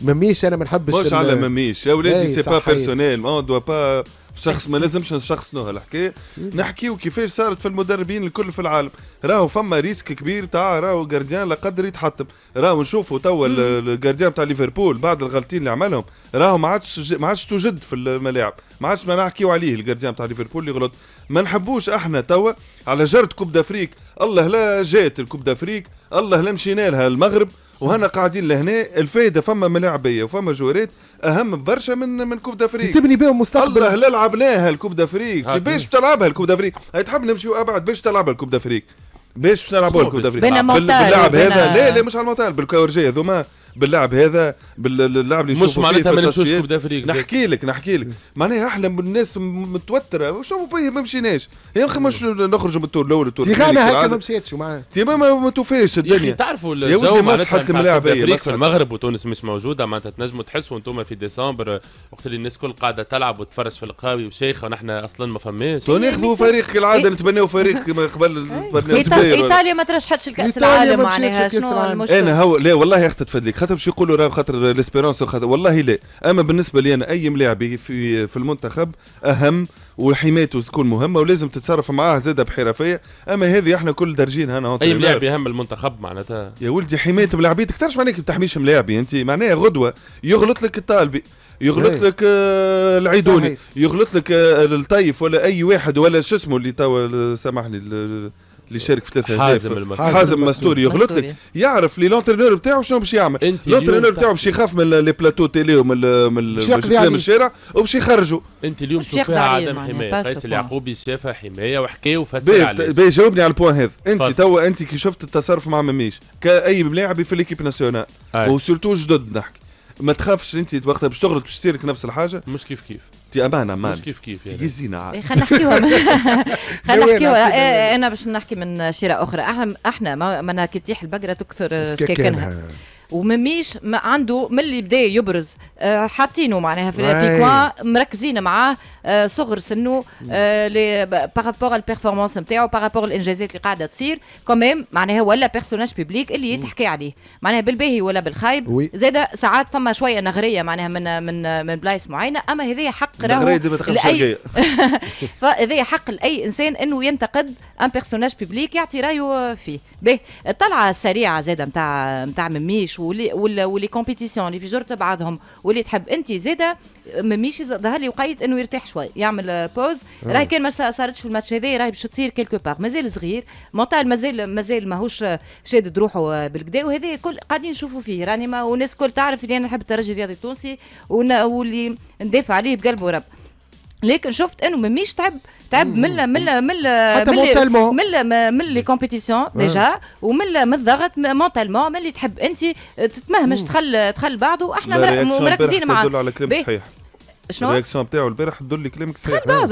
مميش انا ما نحبش مش على مميش يا ولادي سي با بيرسونيل ما دو با شخص ما لازمش شخص نوه الحكايه نحكيو كيفاش صارت في المدربين الكل في العالم راهو فما ريسك كبير تاع راهو جارديان لا قدر يتحطم راهو نشوفوا توا الجارديان تاع ليفربول بعد الغلطين اللي عملهم راهو ما عادش ما عادش توجد في الملاعب ما عادش ما نحكيو عليه الجارديان تاع ليفربول اللي غلط ما نحبوش احنا توا على جرد كوب دافريك الله لا جات الكوب دافريك الله لا مشينا لها المغرب وهنا قاعدين لهنا الفايده فما ملاعبيه وفما جوريت اهم برشا من من كوب دافريك تبني بهم مستقبل الله لا لعبناها الكوب دافريك باش تلعبها الكوب دافريك هاي تحب نمشيو ابعد باش تلعبها الكوب دافريك باش نلعبوا الكوب دافريك باللعب هذا لا لا مش على المطار بالكورجيه ذوما باللعب هذا باللعب اللي مش معناتها ما نمشوش كوب دافريك نحكي لك نحكي لك معناها احنا الناس متوتره شنو بيه ما مشيناش يا اخي مش نخرجوا من التور الاول التور الثاني يعني هكا ما مشيتش معاه تيما ما توفيش الدنيا تعرفوا الجو مسحت الملاعب في المغرب وتونس مش موجوده معناتها تنجموا تحسوا انتم في ديسمبر وقت اللي الناس كل قاعده تلعب وتفرش في القهاوي وشيخه ونحن اصلا ما فماش تو ناخذوا فريق كالعاده نتبناو فريق قبل ايطاليا ما ترشحتش لكاس العالم معناها شنو المشكل انا هو لا والله يا اختي تفدلك خاطر باش يقولوا راه خاطر ليسبيرونس والله لا اما بالنسبه لي انا اي ملاعبي في في المنتخب اهم وحمايته تكون مهمه ولازم تتصرف معاه زاده بحرفيه اما هذه احنا كل درجين هنا اي ملاعب يهم المنتخب معناتها يا ولدي حمايه ملاعبيتك تعرفش معناها عليك تحميش ملاعبي انت معناها غدوه يغلط لك الطالبي يغلط إيه. لك آه العيدوني صحيح. يغلط لك آه الطيف ولا اي واحد ولا شو اسمه اللي توا سامحني اللي شارك في 3000 حازم المستوري حازم المستوري يغلط لك يعرف لي لونترينور بتاعه شنو باش يعمل لونترينور بتاعه باش يخاف من لي بلاتو تيلي ومن من يعني. الشارع وباش يخرجوا انت اليوم فيها عدم حمايه قيس اليعقوبي شافها حمايه وحكى وفسر عليه جاوبني على البوان هذا انت توا انت كي شفت التصرف مع مميش كاي لاعب في ليكيب ناسيونال وسورتو جدد نحكي ما تخافش انت وقتها باش تغلط باش تصير نفس الحاجه مش كيف كيف تي امانه مان مش كيف كيف يعني زينه عادي خلينا نحكيوها خلينا نحكيوها انا باش نحكي من شيره اخرى احنا احنا منها كي تيح البقره تكثر سكاكنها ومميش عنده من اللي بدا يبرز آه حاطينه معناها في الفيكوان مركزين معاه آه صغر سنه آه بارابور البيرفورمانس نتاعو بارابور الانجازات اللي قاعده تصير كوميم معناها ولا بيرسوناج بيبليك اللي يتحكي عليه معناها بالباهي ولا بالخايب زاده ساعات فما شويه نغريه معناها من من من بلايص معينه اما هذايا حق راهو لأي فهذايا حق لاي انسان انه ينتقد ان بيرسوناج بيبليك يعطي رايه فيه باهي الطلعه السريعه زاده نتاع نتاع مميش الماتش ولي كومبيتيسيون اللي في جرت بعضهم واللي تحب انت زاده مميش ظهر لي وقيت انه يرتاح شوي يعمل بوز آه، آه. راهي كان ما صارتش في الماتش هذا راهي باش تصير كيلكو باغ مازال صغير مونتال مازال مازال ماهوش آه، شادد روحه بالكدا وهذا كل قاعدين نشوفوا فيه راني ما والناس الكل تعرف اللي انا نحب الترجي الرياضي التونسي واللي ندافع عليه بقلب ورب لكن شفت انه مش تعب تعب من من من حتى من من لي كومبيتيسيون ديجا ومن من الضغط مونتالمون من اللي تحب انت تتمهمش تخل تخل بعضه احنا مركزين معاه على كلام صحيح شنو؟ الرياكسيون نتاعو البارح تدل لي كلامك صحيح خل بعض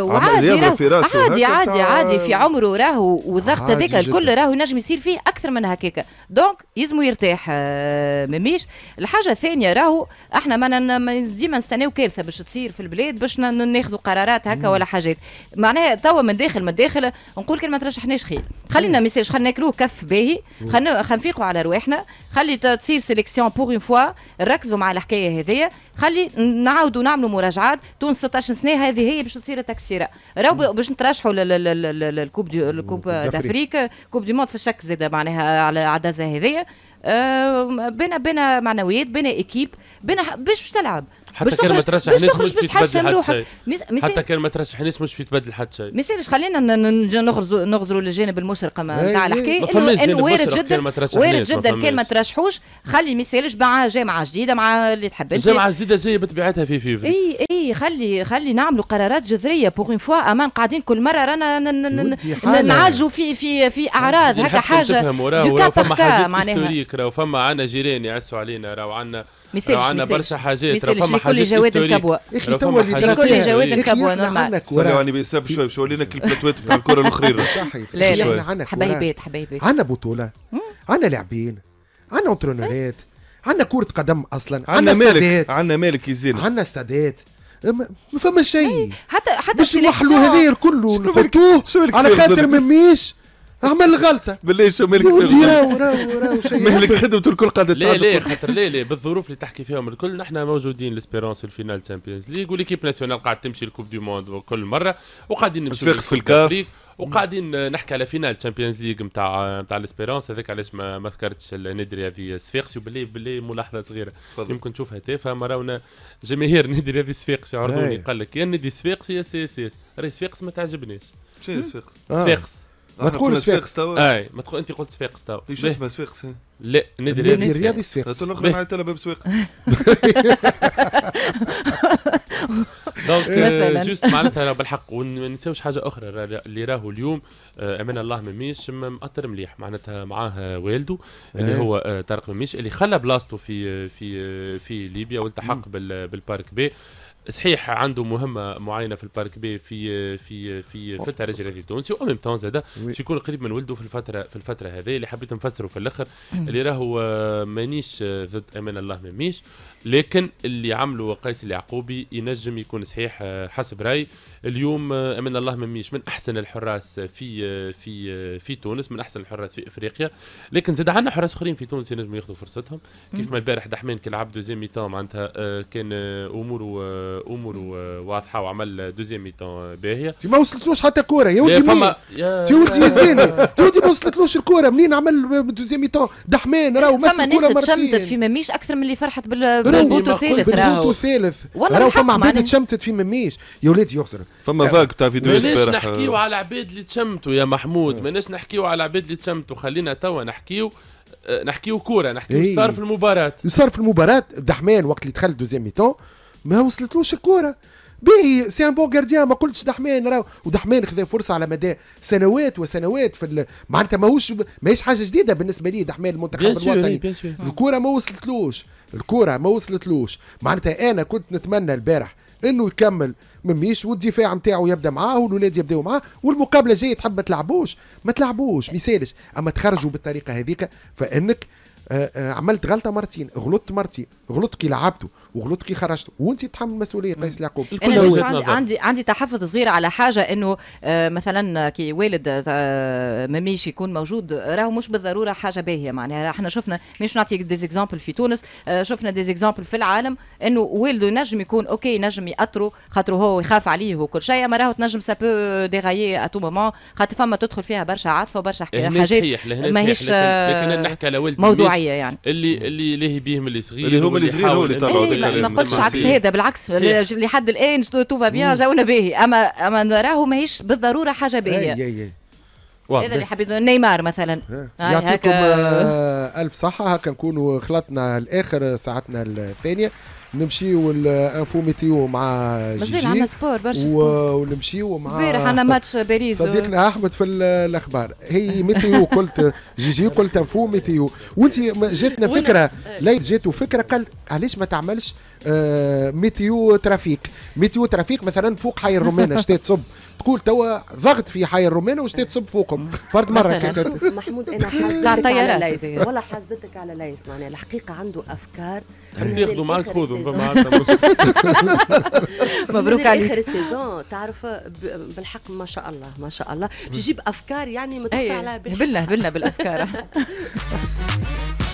وعادي عادي عادي عادي في عمره راهو والضغط هذاك الكل راهو ينجم يصير فيه اكثر من هكاك دونك يزمو يرتاح آه، مميش الحاجه الثانيه راهو احنا ما ديما نستناو كارثه باش تصير في البلاد باش ناخذوا قرارات هكا ولا حاجات معناها توا من داخل من داخل نقول كلمه ترشحناش خير خلينا ميساج خلينا ناكلوه كف باهي خلينا نفيقوا على رواحنا خلي تصير سيليكسيون بور اون فوا ركزوا مع الحكايه هذيا خلي نعاودوا نعملوا مراجعات تونس 16 سنه هذه هي باش تصير التكسيره راهو باش نترشحوا للكوب الكوب دافريك كوب دي موند في الشك زاده معناها عليها على عدسه هذيا آه، بنا بنا معنويات بنا اكيب بنا باش تلعب حتى كان ما ترشح ناس مش في تبدل روحك حتى كان ما ترشح ناس مش في تبدل حتى شيء إيه، إيه. ما يسالش خلينا نغزروا نغرزوا للجانب المشرق نتاع الحكايه انه وارد جدا وارد جدا كان ما ترشحوش خلي ما يسالش مع جامعه جديده مع اللي تحب انت جامعه جديده جايه بطبيعتها في فيفا اي اي خلي خلي نعملوا قرارات جذريه بوغ اون فوا امان قاعدين كل مره رانا نعالجوا في في في اعراض يعني هكا حاجه دو كا معناها هذيك راهو فما عندنا جيران يعسوا علينا راهو عنا راهو عنا برشا حاجات راهو فما حاجات كل جواد الكبوة اخي تو اللي كل جواد الكبوة نورمال سوري يعني بيساب شوي باش ولينا كل البلاتوات بتاع الكرة الأخرين صحيح لا لا عندنا حبايبات حبايبات عندنا بطولة عندنا لاعبين عندنا انترونورات عندنا كرة قدم أصلا عندنا مالك عندنا مالك يزين عندنا استادات ما فما شيء إيه، حتى حتى مش نوحلوا هذايا كله نحطوه على خاطر ما ميش عمل غلطه بالله شو مالك يهودي راهو راهو راهو مالك خدمته الكل قاعده لا لا خاطر لا لا بالظروف اللي تحكي فيهم الكل نحن موجودين ليسبيرونس في الفينال تشامبيونز ليغ وليكيب ناسيونال قاعد تمشي الكوب دي موند وكل مره وقاعدين نمشي في الكاف وقاعدين نحكي على فينال تشامبيونز ليغ نتاع نتاع ليسبيرونس هذاك علاش ما, ما ذكرتش النادي في صفاقسي وبالله باللي ملاحظه صغيره فضل. يمكن تشوفها تافهه ما راونا جماهير نادي في صفاقسي عرضوني قال لك يا نادي صفاقسي يا سي اس اس راهي صفاقس ما تعجبنيش شنو صفاقس؟ صفاقس آه. ما تقول صفاقس توا اي ما تقول انت قلت صفاقس توا ايش اسمها صفاقس لا النادي الرياضي النادي الرياضي صفاقس الاخرى مع الطلبه بصفاقس دونك جوست معناتها بالحق وما ننساوش حاجه اخرى اللي راهو اليوم آه، امان الله مميش مأثر مليح معناتها معاه والده اللي إيه. هو آه، طارق مميش اللي خلى بلاصته في آه، في في ليبيا والتحق بالبارك بي صحيح عنده مهمه معينه في البارك بي في في في فتح رجل في تونسي وميم تونس هذا باش يكون قريب من ولده في الفتره في الفتره هذه اللي حبيت نفسره في الاخر اللي راهو مانيش ضد امان الله مانيش لكن اللي عمله قيس اليعقوبي ينجم يكون صحيح آه، حسب رايي اليوم آه، امين الله مميش من احسن الحراس آه، في في في تونس من احسن الحراس في افريقيا لكن زاد عندنا حراس اخرين في تونس ينجموا ياخذوا فرصتهم كيف ما البارح دحمان كان لعب دوزيام ميتون معناتها كان اموره اموره واضحه وعمل دوزيام ميتون باهيه ما وصلتلوش حتى كوره يا ودي فما يا ولدي يزيني يا ودي ما وصلتلوش الكوره منين عمل دوزيام ميتون دحمان راهو مسك كوره مرتين فما ناس تشمتت في مميش اكثر من اللي فرحت بال بلبوتو يعني ثالث راهو بلبوتو ثالث راهو فما عباد تشمتت في مميش يا ولادي يخسر فما فاك تاع فيديو ماناش نحكيو على العباد اللي تشمتوا يا محمود آه. ماناش نحكيو على العباد اللي تشمتوا خلينا توا نحكيو آه، نحكيو كوره نحكيو ايه. صار في المباراه صار في المباراه دحمان وقت اللي دخل دوزيام ميتون ما وصلتلوش الكوره باهي سي ان بون جارديان ما قلتش دحمان راه ودحمان خذا فرصه على مدى سنوات وسنوات في معناتها ماهوش ماهيش حاجه جديده بالنسبه لي دحمان المنتخب الوطني الكوره ما وصلتلوش الكرة ما وصلتلوش معناتها انا كنت نتمنى البارح انه يكمل مميش والدفاع نتاعو يبدا معاه والولاد يبداو معاه والمقابله جايه تحب ما تلعبوش ما تلعبوش ما يسالش اما تخرجوا بالطريقه هذيك فانك آآ آه، آه، عملت غلطه مرتين غلطت مرتين غلطت كي لعبته وغلطت كي خرجت وانت تحمل المسؤوليه قيس يعقوب عندي, عندي عندي تحفظ صغير على حاجه انه آه، مثلا كي والد آه، ماميش يكون موجود راهو مش بالضروره حاجه باهيه معناها احنا شفنا مش نعطيك ديزيكزامبل في تونس آه، شفنا ديزيكزامبل في العالم انه والده ينجم يكون اوكي نجم ياثروا خاطر هو يخاف عليه وكل شيء اما راهو تنجم سابو ديغايي اتو مومون خاطر فما تدخل فيها برشا عاطفه وبرشا إيه، حاجات ماهيش لكن نحكي على والد موضوعيه يعني اللي اللي لاهي بيهم اللي صغير اللي هما اللي صغير هو اللي طلعوا إيه، إيه، ما قلتش عكس هذا بالعكس لحد الان تو بيان جاونا باهي اما اما نراه ماهيش بالضروره حاجه باهيه هذا اللي حبيت نيمار مثلا يعطيكم الف صحه هكا نكونوا خلطنا الاخر ساعتنا الثانيه نمشيو والانفو ميتيو مع جيجي مازال عندنا سبور برشا سبور ونمشيو مع امبارح عندنا ماتش باريس صديقنا احمد في الاخبار هي ميتيو إيه. قلت جيجي قلت انفو ميتيو وانت جاتنا فكره لا جاتو فكره قال علاش ما تعملش آه، ميتيو ترافيك ميتيو ترافيك مثلا فوق حي الرومانه شتي تصب تقول توا ضغط في حي الرومان وشتي تصب فوقهم فرد مره كيف محمود انا حازتك على ليث ولا حازتك على ليث معناها الحقيقه عنده افكار تحب تاخذوا معك خذوا مبروك عليك اخر السيزون تعرف بالحق ما شاء الله ما شاء الله تجيب افكار يعني متقطعه بالله إيه. بالله بالافكار